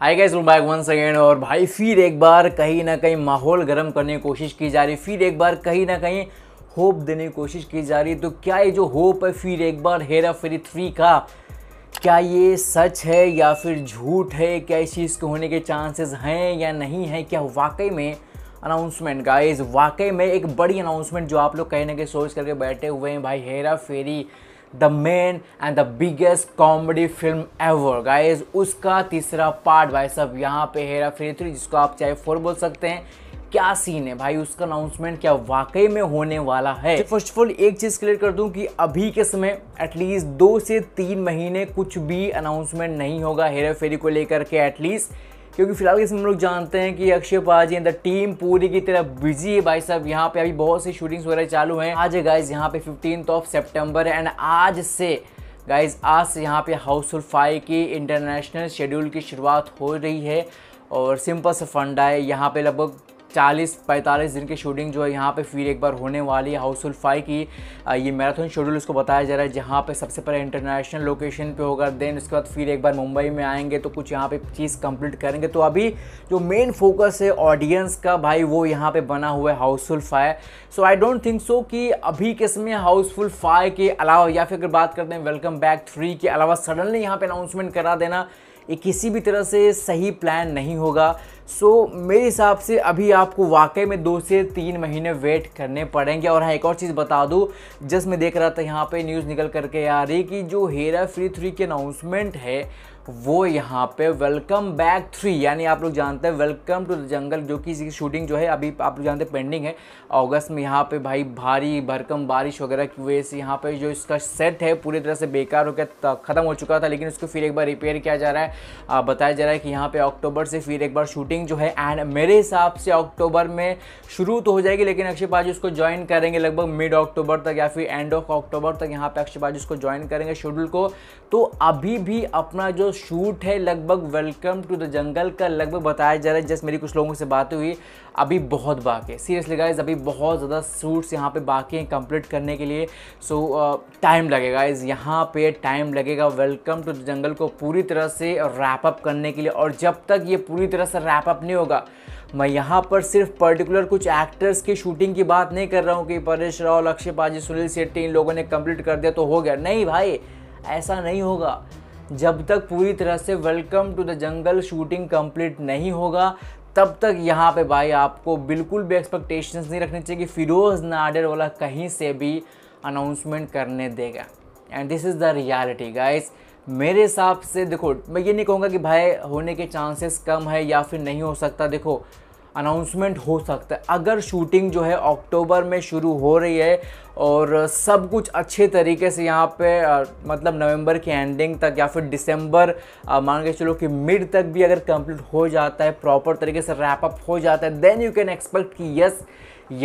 हाय guys welcome back once again और भाई फिर एक बार कहीं ना कहीं माहौल गर्म करने की कोशिश की जा रही फिर एक बार कहीं ना कहीं होप देने की कोशिश की जा रही तो क्या ये जो होप है फिर एक बार हेरा फेरी थ्री का क्या ये सच है या फिर झूठ है क्या इस चीज़ के होने के चांसेस हैं या नहीं है क्या वाकई में अनाउंसमेंट गाइस वाकई में एक बड़ी अनाउंसमेंट जो आप लोग कहीं ना कहीं सोच करके बैठे हुए हैं भाई Hera Pheri the main and the biggest comedy film ever guys उसका तीसरा पार्ट भाई सब यहाँ पे हेरा फेरी थ्री जिसको आप चाहे फोर बोल सकते हैं क्या सीन है भाई उसका अनाउंसमेंट क्या वाकई में होने वाला है फर्स्ट ऑफ ऑल एक चीज क्लियर कर दूं कि अभी के समय एटलीस्ट दो से तीन महीने कुछ भी अनाउंसमेंट नहीं होगा हेरा फेरी को लेकर के एटलीस्ट क्योंकि फिलहाल इसमें हम लोग जानते हैं कि अक्षय पाजी एंड द टीम पूरी की तरह बिजी है भाई साहब यहाँ पे अभी बहुत सी शूटिंग्स वगैरह चालू हैं आज गाइज यहाँ पे फिफ्टीन ऑफ सेप्टेम्बर एंड आज से गाइज आज से यहाँ पे हाउसफुल फाइव की इंटरनेशनल शेड्यूल की शुरुआत हो रही है और सिंपल सा फंडा है यहाँ पे लगभग 40 45 दिन की शूटिंग जो है यहाँ पे फिर एक बार होने वाली है हाउसफुल फाइव की ये मैराथन शेड्यूल उसको बताया जा रहा है जहाँ पे सबसे पहले इंटरनेशनल लोकेशन पे होगा देन उसके बाद फिर एक बार मुंबई में आएंगे तो कुछ यहाँ पे चीज़ कंप्लीट करेंगे तो अभी जो मेन फोकस है ऑडियंस का भाई वो यहाँ पर बना हुआ है Housefull five so I don't think so कि अभी के समय हाउसफुल फाइव के अलावा या फिर अगर बात करते हैं वेलकम बैक थ्री के अलावा सडनली यहाँ पर अनाउंसमेंट करा देना ये किसी भी तरह से सही प्लान नहीं होगा सो so, मेरे हिसाब से अभी आपको वाकई में दो से तीन महीने वेट करने पड़ेंगे और हाँ एक और चीज़ बता दूँ जस्ट मैं देख रहा था यहाँ पे न्यूज़ निकल करके आ रही कि जो हेरा फ्री थ्री की अनाउंसमेंट है वो यहाँ पे वेलकम बैक थ्री यानी आप लोग जानते हैं वेलकम टू द जंगल जो कि इसकी शूटिंग जो है अभी आप लोग जानते हैं पेंडिंग है अगस्त में यहाँ पे भाई भारी भरकम बारिश वगैरह की वजह से यहाँ पे जो इसका सेट है पूरी तरह से बेकार हो गया ख़त्म हो चुका था लेकिन उसको फिर एक बार रिपेयर किया जा रहा है आ, बताया जा रहा है कि यहाँ पर अक्टूबर से फिर एक बार शूटिंग जो है एंड मेरे हिसाब से अक्टूबर में शुरू तो हो जाएगी लेकिन अक्षय पाजी उसको ज्वाइन करेंगे लगभग मिड अक्टूबर तक या फिर एंड ऑफ अक्टूबर तक यहाँ पर अक्षय पाजी उसको ज्वाइन करेंगे शेड्यूल को तो अभी भी अपना जो शूट है लगभग वेलकम टू द जंगल का लगभग बताया जा रहा है जस्ट मेरी कुछ लोगों से बात हुई अभी बहुत बाकी है सीरियसली गाइज अभी बहुत ज़्यादा शूट्स यहाँ पे बाकी हैं कंप्लीट करने के लिए सो टाइम uh, लगेगा इस यहाँ पे टाइम लगेगा वेलकम टू द जंगल को पूरी तरह से रैप अप करने के लिए और जब तक ये पूरी तरह से रैप अप नहीं होगा मैं यहाँ पर सिर्फ पर्टिकुलर कुछ एक्टर्स की शूटिंग की बात नहीं कर रहा हूँ कि परेश रावल अक्षय पाजी सुनील शेट्टी इन लोगों ने कंप्लीट कर दिया तो हो गया नहीं भाई ऐसा नहीं होगा जब तक पूरी तरह से welcome to the jungle shooting complete नहीं होगा तब तक यहाँ पे भाई आपको बिल्कुल भी एक्सपेक्टेशंस नहीं रखने चाहिए कि फिरोज़ नाडर वाला कहीं से भी अनाउंसमेंट करने देगा and this is the reality guys मेरे हिसाब से देखो मैं ये नहीं कहूँगा कि भाई होने के चांसेस कम है या फिर नहीं हो सकता देखो अनाउंसमेंट हो सकता है अगर शूटिंग जो है अक्टूबर में शुरू हो रही है और सब कुछ अच्छे तरीके से यहाँ पे मतलब नवंबर की एंडिंग तक या फिर दिसंबर मान के चलो कि मिड तक भी अगर कंप्लीट हो जाता है प्रॉपर तरीके से रैप अप हो जाता है देन यू कैन एक्सपेक्ट कि यस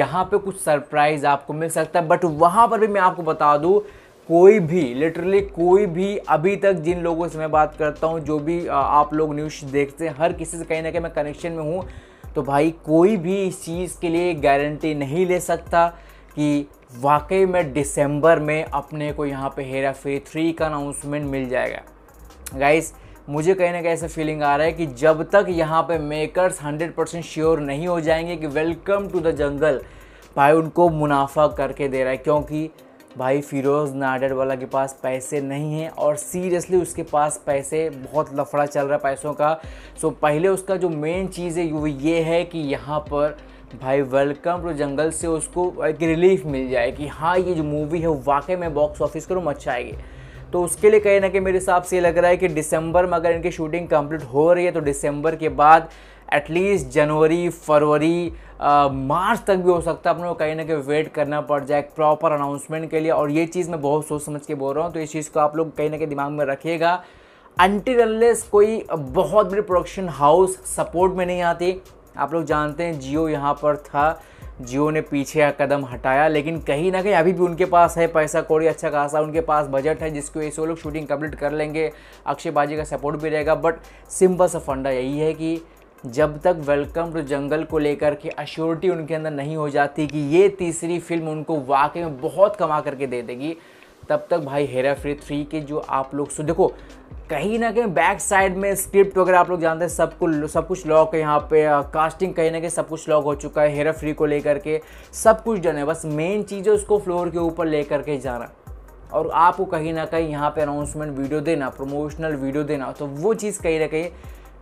यहाँ पे कुछ सरप्राइज़ आपको मिल सकता है बट वहाँ पर भी मैं आपको बता दूँ कोई भी लिटरली कोई भी अभी तक जिन लोगों से मैं बात करता हूँ जो भी आप लोग न्यूज़ देखते हैं हर किसी से कहीं ना कहीं मैं कनेक्शन में हूँ तो भाई कोई भी इस चीज़ के लिए गारंटी नहीं ले सकता कि वाकई में दिसंबर में अपने को यहाँ पे हेरा फेरी थ्री का अनाउंसमेंट मिल जाएगा गाइस मुझे कहीं ना कहीं ऐसा फीलिंग आ रहा है कि जब तक यहाँ पे मेकर्स 100 परसेंट श्योर नहीं हो जाएंगे कि वेलकम टू द जंगल भाई उनको मुनाफा करके दे रहा है क्योंकि भाई फिरोज़ नाडर वाला के पास पैसे नहीं हैं और सीरियसली उसके पास पैसे बहुत लफड़ा चल रहा है पैसों का सो पहले उसका जो मेन चीज़ है वो ये है कि यहाँ पर भाई वेलकम टू जंगल से उसको एक रिलीफ मिल जाए कि हाँ ये जो मूवी है वाकई में बॉक्स ऑफिस करूँ आएगी तो उसके लिए कहीं ना कहीं मेरे हिसाब से लग रहा है कि दिसंबर में अगर इनकी शूटिंग कंप्लीट हो रही है तो दिसंबर के बाद एटलीस्ट जनवरी फरवरी मार्च तक भी हो सकता है अपने को कहीं ना कहीं वेट करना पड़ जाए प्रॉपर अनाउंसमेंट के लिए और ये चीज़ मैं बहुत सोच समझ के बोल रहा हूँ तो इस चीज़ को आप लोग कहीं ना कहीं दिमाग में रखिएगा रनलेस कोई बहुत बड़ी प्रोडक्शन हाउस सपोर्ट में नहीं आती आप लोग जानते हैं जियो यहाँ पर था जियो ने पीछे का कदम हटाया लेकिन कहीं ना कहीं अभी भी उनके पास है पैसा कौड़ी अच्छा खासा उनके पास बजट है जिसकी वजह से वो लोग शूटिंग कंप्लीट कर लेंगे अक्षय बाजी का सपोर्ट भी रहेगा बट सिंपल सा फंडा यही है कि जब तक वेलकम टू जंगल को लेकर के अश्योरिटी उनके अंदर नहीं हो जाती कि ये तीसरी फिल्म उनको वाकई में बहुत कमा करके दे देगी तब तक भाई हेरा फेरी थ्री के जो आप लोग सो देखो कहीं ना कहीं बैक साइड में स्क्रिप्ट वगैरह आप लोग जानते हैं सब कुछ सब कुछ लॉक है यहाँ पे कास्टिंग कहीं ना कहीं सब कुछ लॉक हो चुका है हेरा फ्री को लेकर के सब कुछ डन है बस मेन चीज़ है उसको फ्लोर के ऊपर लेकर के जाना और आपको कहीं ना कहीं यहाँ पे अनाउंसमेंट वीडियो देना प्रमोशनल वीडियो देना तो वो चीज़ कहीं ना कहीं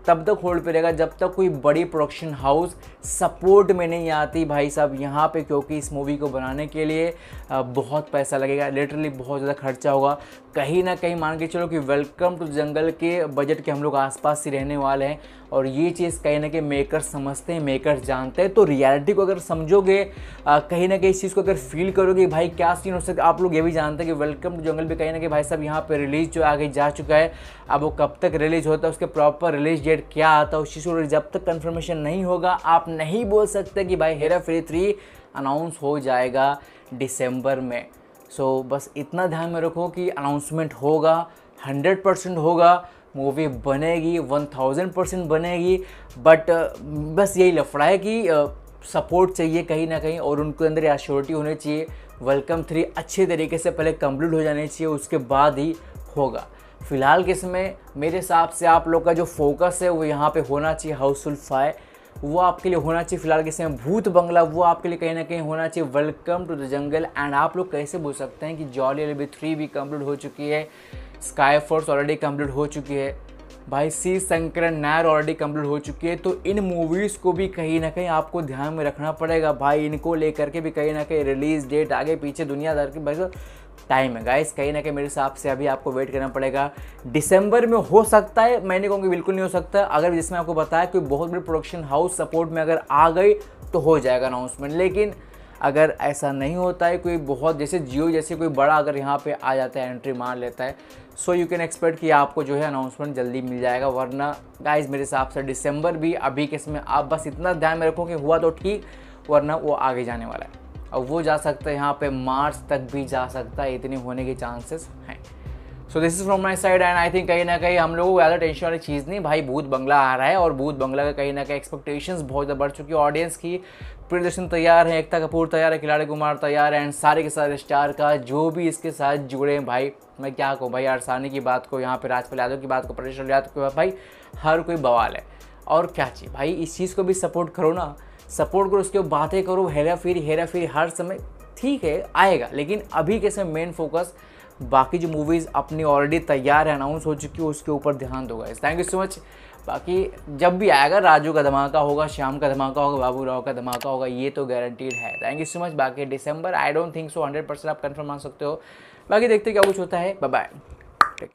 तब तक होल्ड पे रहेगा जब तक कोई बड़ी प्रोडक्शन हाउस सपोर्ट में नहीं आती भाई साहब यहाँ पे क्योंकि इस मूवी को बनाने के लिए बहुत पैसा लगेगा लिटरली बहुत ज़्यादा खर्चा होगा कहीं ना कहीं मान के चलो कि वेलकम टू जंगल के बजट के हम लोग आसपास ही रहने वाले हैं और ये चीज़ कहीं ना कहीं मेकर समझते हैं मेकर जानते हैं तो रियलिटी को अगर समझोगे कहीं ना कहीं इस चीज़ को अगर फील करोगे भाई क्या सीन हो सकता आप लोग ये भी जानते हैं कि वेलकम टू जंगल भी कहीं ना कहीं भाई साहब यहाँ पर रिलीज जो आगे जा चुका है अब वो कब तक रिलीज होता है उसके प्रॉपर रिलीज डेट क्या आता है उस चीज़ को जब तक कन्फर्मेशन नहीं होगा आप नहीं बोल सकते कि भाई हेरा फेरी थ्री अनाउंस हो जाएगा दिसंबर में सो so, बस इतना ध्यान में रखो कि अनाउंसमेंट होगा 100 परसेंट होगा मूवी बनेगी 1000 परसेंट बनेगी बट बस यही लफड़ा है कि सपोर्ट चाहिए कहीं ना कहीं और उनके अंदर एश्योरिटी होनी चाहिए वेलकम थ्री अच्छे तरीके से पहले कंप्लीट हो जानी चाहिए उसके बाद ही होगा फ़िलहाल के समय मेरे हिसाब से आप लोग का जो फोकस है वो यहाँ पे होना चाहिए हाउसफुल फाइव वो आपके लिए होना चाहिए फिलहाल के समय भूत बंगला वो आपके लिए कहीं ना कहीं होना चाहिए welcome to the jungle and आप लोग कैसे बोल सकते हैं कि जॉली एल थ्री भी कम्प्लीट हो चुकी है स्काई फोर्स ऑलरेडी कम्प्लीट हो चुकी है भाई C Sankaran Nair already complete हो चुकी है तो इन मूवीज़ को भी कहीं ना कहीं आपको ध्यान में रखना पड़ेगा भाई इनको लेकर के भी कहीं ना कहीं रिलीज़ डेट आगे पीछे दुनियादार के भाई टाइम है गाइस कहीं ना कहीं मेरे हिसाब से अभी आपको वेट करना पड़ेगा दिसंबर में हो सकता है मैंने कहूँगी बिल्कुल नहीं हो सकता अगर जिसमें आपको बताया कोई बहुत बड़ी प्रोडक्शन हाउस सपोर्ट में अगर आ गई तो हो जाएगा अनाउंसमेंट लेकिन अगर ऐसा नहीं होता है कोई बहुत जैसे जियो जैसे कोई बड़ा अगर यहाँ पे आ जाता है एंट्री मार लेता है सो यू कैन एक्सपेक्ट कि आपको जो है अनाउंसमेंट जल्दी मिल जाएगा वरना गाइस मेरे हिसाब से दिसंबर भी अभी के समय आप बस इतना ध्यान में रखो कि हुआ तो ठीक वरना वो आगे जाने वाला है और वो जा सकता है यहाँ पे मार्च तक भी जा सकता है इतने होने के चांसेस हैं so this is from my side and I think कहीं ना कहीं हम लोगों को ज़्यादा टेंशन वाली चीज़ नहीं भाई भूत बंगला आ रहा है और भूत बंगला का कहीं ना कहीं एक्सपेक्टेशन बहुत ज़्यादा बढ़ चुकी है ऑडियंस की प्रदर्शन तैयार है एकता कपूर तैयार है खिलाड़ी कुमार तैयार है एंड सारे के सारे स्टार का जो भी इसके साथ जुड़े हैं भाई मैं क्या कहूँ भाई अरसानी की बात को यहाँ पे राजपाल यादव की बात को प्रदेश यादव की भाई हर कोई बवाल है और क्या चाहिए भाई इस चीज़ को भी सपोर्ट करो ना सपोर्ट करो उसके ऊपर बातें करो हेरा फिर हेरा फिर हर समय ठीक है आएगा लेकिन अभी कैसे मेन फोकस बाकी जो मूवीज़ अपनी ऑलरेडी तैयार है अनाउंस हो चुकी है उसके ऊपर ध्यान दो गए थैंक यू सो मच बाकी जब भी आएगा राजू का धमाका होगा श्याम का धमाका होगा बाबू राव का धमाका होगा ये तो गारंटीड है थैंक यू सो मच बाकी December I don't think so hundred percent आप कन्फर्म मान सकते हो बाकी देखते क्या कुछ होता है बाय बाय